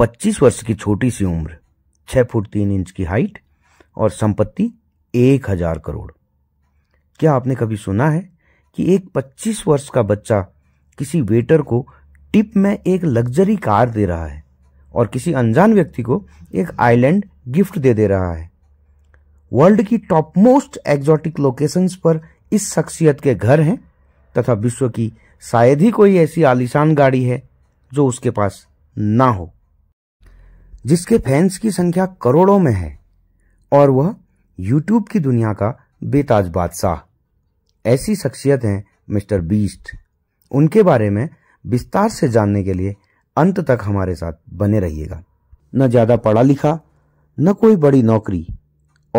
25 वर्ष की छोटी सी उम्र 6 फुट 3 इंच की हाइट और संपत्ति एक हजार करोड़ क्या आपने कभी सुना है कि एक 25 वर्ष का बच्चा किसी वेटर को टिप में एक लग्जरी कार दे रहा है और किसी अनजान व्यक्ति को एक आइलैंड गिफ्ट दे दे रहा है वर्ल्ड की टॉप मोस्ट एग्जॉटिक लोकेशंस पर इस शख्सियत के घर हैं तथा विश्व की शायद ही कोई ऐसी आलिशान गाड़ी है जो उसके पास ना हो जिसके फैंस की संख्या करोड़ों में है और वह यूट्यूब की दुनिया का बेताज बादशाह ऐसी शख्सियत हैं मिस्टर बीस्ट उनके बारे में विस्तार से जानने के लिए अंत तक हमारे साथ बने रहिएगा न ज़्यादा पढ़ा लिखा न कोई बड़ी नौकरी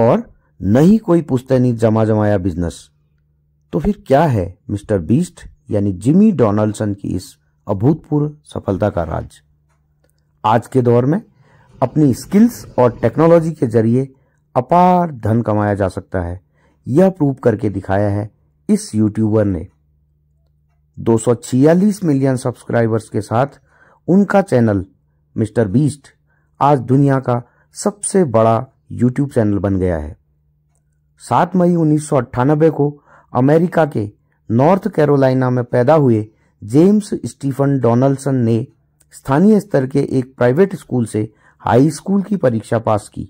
और न ही कोई पुस्तैनी जमा जमाया बिजनेस तो फिर क्या है मिस्टर बीस्ट यानी जिमी डोनाल्डसन की इस अभूतपूर्व सफलता का राज आज के दौर में अपनी स्किल्स और टेक्नोलॉजी के जरिए अपार धन कमाया जा सकता है यह प्रूव करके दिखाया है इस यूट्यूबर ने 246 मिलियन सब्सक्राइबर्स के साथ उनका चैनल मिस्टर बीस्ट आज दुनिया का सबसे बड़ा यूट्यूब चैनल बन गया है 7 मई उन्नीस को अमेरिका के नॉर्थ कैरोलिना में पैदा हुए जेम्स स्टीफन डोनाल्डसन ने स्थानीय स्तर के एक प्राइवेट स्कूल से हाई स्कूल की परीक्षा पास की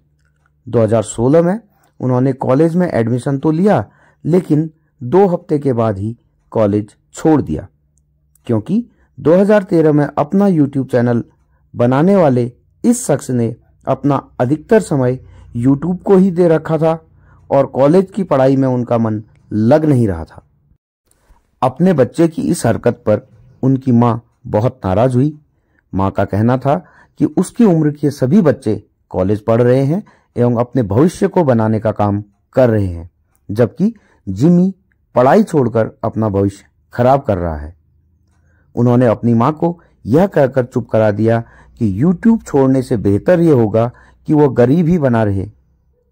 2016 में उन्होंने कॉलेज में एडमिशन तो लिया लेकिन दो हफ्ते के बाद ही कॉलेज छोड़ दिया क्योंकि 2013 में अपना यूट्यूब चैनल बनाने वाले इस शख्स ने अपना अधिकतर समय यूट्यूब को ही दे रखा था और कॉलेज की पढ़ाई में उनका मन लग नहीं रहा था अपने बच्चे की इस हरकत पर उनकी माँ बहुत नाराज हुई माँ का कहना था कि उसकी उम्र के सभी बच्चे कॉलेज पढ़ रहे हैं एवं अपने भविष्य को बनाने का काम कर रहे हैं जबकि जिमी पढ़ाई छोड़कर अपना भविष्य खराब कर रहा है उन्होंने अपनी माँ को यह कहकर चुप करा दिया कि यूट्यूब छोड़ने से बेहतर यह होगा कि वह गरीब ही बना रहे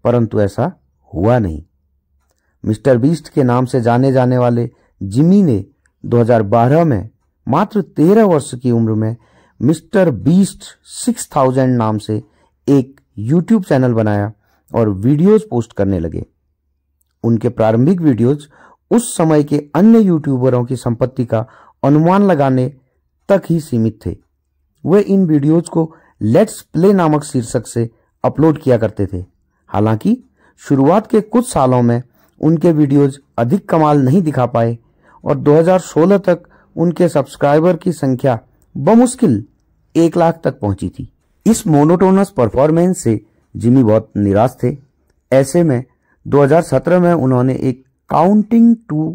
परंतु ऐसा हुआ नहीं मिस्टर बीस्ट के नाम से जाने जाने वाले जिमी ने 2012 में मात्र 13 वर्ष की उम्र में मिस्टर बीस्ट सिक्स थाउजेंड नाम से एक यूट्यूब चैनल बनाया और वीडियोस पोस्ट करने लगे उनके प्रारंभिक वीडियोस उस समय के अन्य यूट्यूबरों की संपत्ति का अनुमान लगाने तक ही सीमित थे वे इन वीडियोज को लेट्स प्ले नामक शीर्षक से अपलोड किया करते थे हालांकि शुरुआत के कुछ सालों में उनके वीडियोज अधिक कमाल नहीं दिखा पाए और 2016 तक उनके सब्सक्राइबर की संख्या बमुश्किल एक लाख तक पहुंची थी इस मोनोटोनस परफॉर्मेंस से जिमी बहुत निराश थे ऐसे में 2017 में उन्होंने एक काउंटिंग टू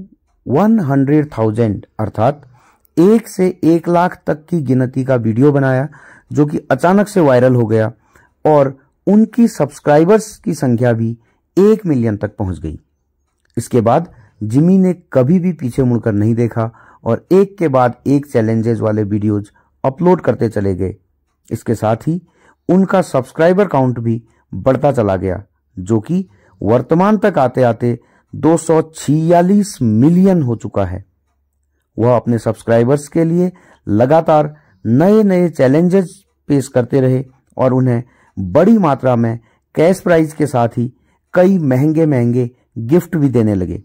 100,000 अर्थात एक से एक लाख तक की गिनती का वीडियो बनाया जो कि अचानक से वायरल हो गया और उनकी सब्सक्राइबर्स की संख्या भी एक मिलियन तक पहुंच गई इसके बाद जिमी ने कभी भी पीछे मुड़कर नहीं देखा और एक के बाद एक चैलेंजेस वाले वीडियोज अपलोड करते चले गए इसके साथ ही उनका सब्सक्राइबर काउंट भी बढ़ता चला गया जो कि वर्तमान तक आते आते 246 मिलियन हो चुका है वह अपने सब्सक्राइबर्स के लिए लगातार नए नए चैलेंजेस पेश करते रहे और उन्हें बड़ी मात्रा में कैश प्राइज के साथ ही कई महंगे महंगे गिफ्ट भी देने लगे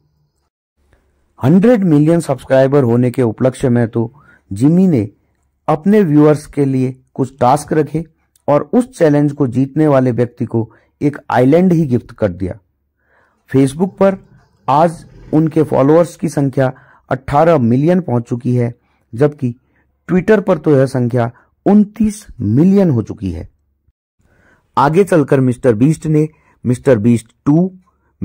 हंड्रेड मिलियन सब्सक्राइबर होने के उपलक्ष्य में तो जिमी ने अपने व्यूअर्स के लिए कुछ टास्क रखे और उस चैलेंज को जीतने वाले व्यक्ति को एक आइलैंड ही गिफ्ट कर दिया फेसबुक पर आज उनके फॉलोअर्स की संख्या 18 मिलियन पहुंच चुकी है जबकि ट्विटर पर तो यह संख्या 29 मिलियन हो चुकी है आगे चलकर मिस्टर बीस्ट ने Mr Beast two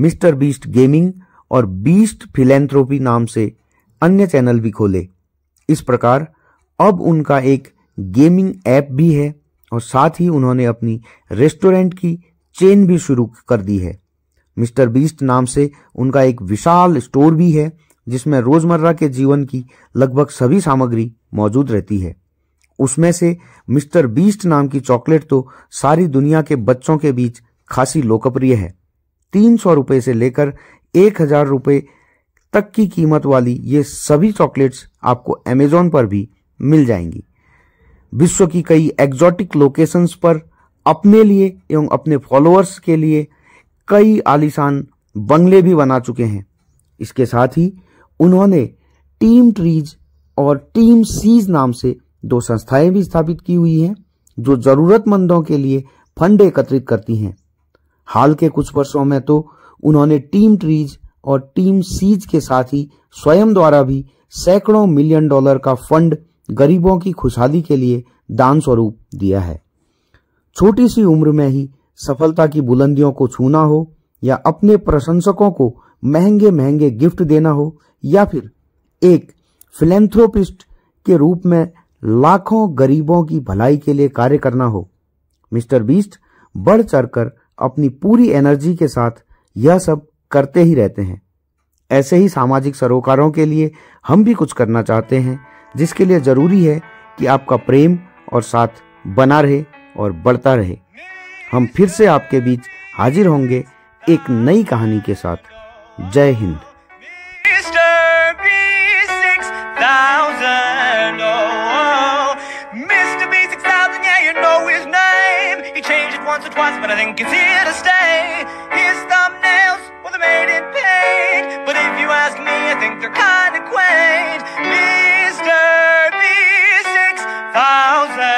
Mr Beast gaming और बीस्ट फिलेंथ्रोपी नाम से अन्य चैनल भी खोले इस प्रकार अब उनका एक गेमिंग ऐप भी है और साथ ही उन्होंने अपनी रेस्टोरेंट की चेन भी शुरू कर दी है मिस्टर बीस्ट नाम से उनका एक विशाल स्टोर भी है जिसमें रोजमर्रा के जीवन की लगभग सभी सामग्री मौजूद रहती है उसमें से मिस्टर बीस्ट नाम की चॉकलेट तो सारी दुनिया के बच्चों के बीच खासी लोकप्रिय है तीन सौ रुपये से लेकर एक हजार रुपये तक की कीमत वाली ये सभी चॉकलेट्स आपको अमेजोन पर भी मिल जाएंगी विश्व की कई एग्जॉटिक लोकेशंस पर अपने लिए एवं अपने फॉलोअर्स के लिए कई आलिशान बंगले भी बना चुके हैं इसके साथ ही उन्होंने टीम ट्रीज और टीम सीज नाम से दो संस्थाएं भी स्थापित की हुई हैं जो जरूरतमंदों के लिए फंड एकत्रित करती हैं हाल के कुछ वर्षों में तो उन्होंने टीम ट्रीज और टीम सीज के साथ ही स्वयं द्वारा भी सैकड़ों मिलियन डॉलर का फंड गरीबों की खुशहाली के लिए दान स्वरूप दिया है छोटी सी उम्र में ही सफलता की बुलंदियों को छूना हो या अपने प्रशंसकों को महंगे महंगे गिफ्ट देना हो या फिर एक फिलेंथ्रोपिस्ट के रूप में लाखों गरीबों की भलाई के लिए कार्य करना हो मिस्टर बीस्ट बढ़ चढ़कर अपनी पूरी एनर्जी के साथ यह सब करते ही रहते हैं ऐसे ही सामाजिक सरोकारों के लिए हम भी कुछ करना चाहते हैं जिसके लिए जरूरी है कि आपका प्रेम और साथ बना रहे और बढ़ता रहे हम फिर से आपके बीच हाजिर होंगे एक नई कहानी के साथ जय Hind Once or twice, but I think it's here to stay. Here's the nails, well, they are made in paid. But if you ask me, I think they're kinda quaint. Mr. B6000.